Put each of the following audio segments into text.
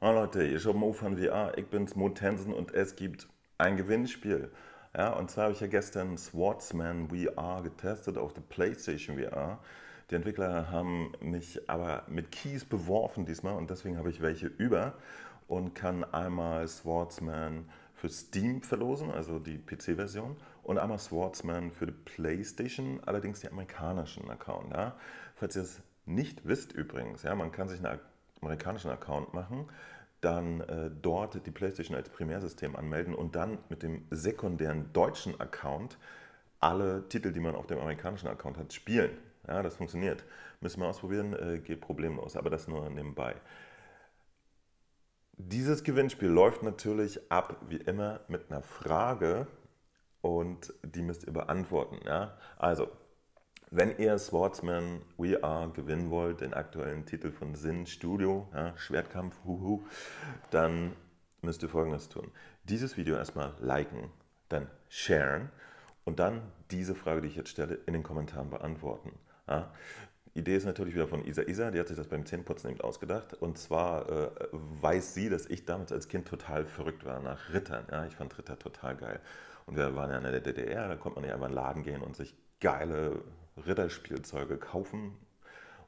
Oh Leute, ihr schaut mal von VR, ich bin's Mo Tensen und es gibt ein Gewinnspiel. Ja, und zwar habe ich ja gestern Swordsman VR getestet auf der PlayStation VR. Die Entwickler haben mich aber mit Keys beworfen diesmal und deswegen habe ich welche über und kann einmal Swordsman für Steam verlosen, also die PC-Version, und einmal Swordsman für die PlayStation, allerdings die amerikanischen Account. Ja. Falls ihr es nicht wisst übrigens, ja, man kann sich eine amerikanischen Account machen, dann äh, dort die PlayStation als Primärsystem anmelden und dann mit dem sekundären deutschen Account alle Titel, die man auf dem amerikanischen Account hat, spielen. Ja, das funktioniert. Müssen wir ausprobieren, äh, geht problemlos, aber das nur nebenbei. Dieses Gewinnspiel läuft natürlich ab, wie immer, mit einer Frage und die müsst ihr beantworten. Ja? Also, wenn ihr Swordsman We Are gewinnen wollt, den aktuellen Titel von Sinn Studio, ja, Schwertkampf, huhu, dann müsst ihr folgendes tun. Dieses Video erstmal liken, dann sharen und dann diese Frage, die ich jetzt stelle, in den Kommentaren beantworten. Ja. Idee ist natürlich wieder von Isa Isa, die hat sich das beim Zähneputzen eben ausgedacht. Und zwar äh, weiß sie, dass ich damals als Kind total verrückt war nach Rittern. Ja, ich fand Ritter total geil. Und wir waren ja in der DDR, da konnte man ja einfach in den Laden gehen und sich geile Ritterspielzeuge kaufen.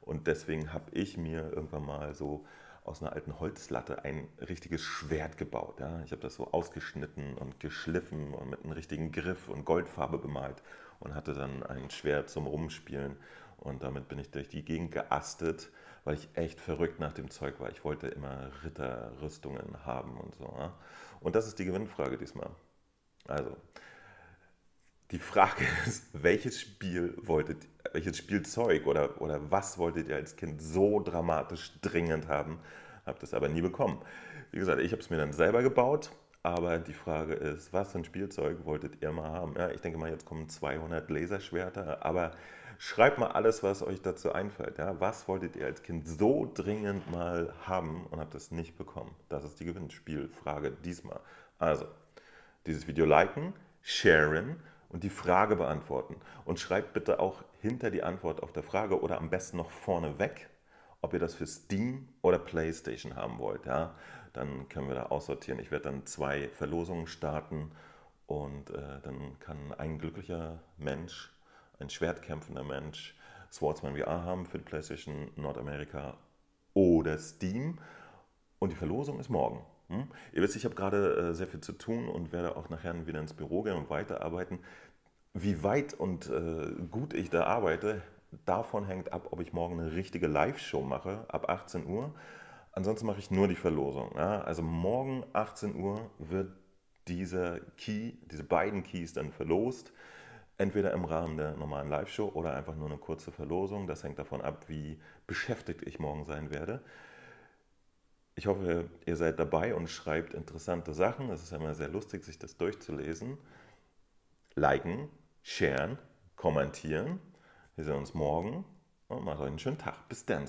Und deswegen habe ich mir irgendwann mal so aus einer alten Holzlatte ein richtiges Schwert gebaut. Ja? Ich habe das so ausgeschnitten und geschliffen und mit einem richtigen Griff und Goldfarbe bemalt und hatte dann ein Schwert zum Rumspielen. Und damit bin ich durch die Gegend geastet, weil ich echt verrückt nach dem Zeug war. Ich wollte immer Ritterrüstungen haben und so. Ja? Und das ist die Gewinnfrage diesmal. Also, die Frage ist, welches Spiel wolltet, welches Spielzeug oder, oder was wolltet ihr als Kind so dramatisch dringend haben, habt es aber nie bekommen. Wie gesagt, ich habe es mir dann selber gebaut, aber die Frage ist, was für ein Spielzeug wolltet ihr mal haben? Ja, ich denke mal, jetzt kommen 200 Laserschwerter, aber schreibt mal alles, was euch dazu einfällt. Ja? Was wolltet ihr als Kind so dringend mal haben und habt es nicht bekommen? Das ist die Gewinnspielfrage diesmal. Also, dieses Video liken, sharen und die Frage beantworten. Und schreibt bitte auch hinter die Antwort auf der Frage oder am besten noch vorne weg, ob ihr das für Steam oder PlayStation haben wollt. Ja? Dann können wir da aussortieren. Ich werde dann zwei Verlosungen starten und äh, dann kann ein glücklicher Mensch, ein schwertkämpfender Mensch, Swordsman VR haben für die PlayStation Nordamerika oder Steam. Und die Verlosung ist morgen. Hm? Ihr wisst, ich habe gerade äh, sehr viel zu tun und werde auch nachher wieder ins Büro gehen und weiterarbeiten. Wie weit und äh, gut ich da arbeite, davon hängt ab, ob ich morgen eine richtige Live-Show mache ab 18 Uhr. Ansonsten mache ich nur die Verlosung. Ja? Also morgen 18 Uhr wird dieser Key, diese beiden Keys dann verlost. Entweder im Rahmen der normalen Live-Show oder einfach nur eine kurze Verlosung. Das hängt davon ab, wie beschäftigt ich morgen sein werde. Ich hoffe, ihr seid dabei und schreibt interessante Sachen. Es ist immer sehr lustig, sich das durchzulesen. Liken, sharen, kommentieren. Wir sehen uns morgen und macht euch einen schönen Tag. Bis dann.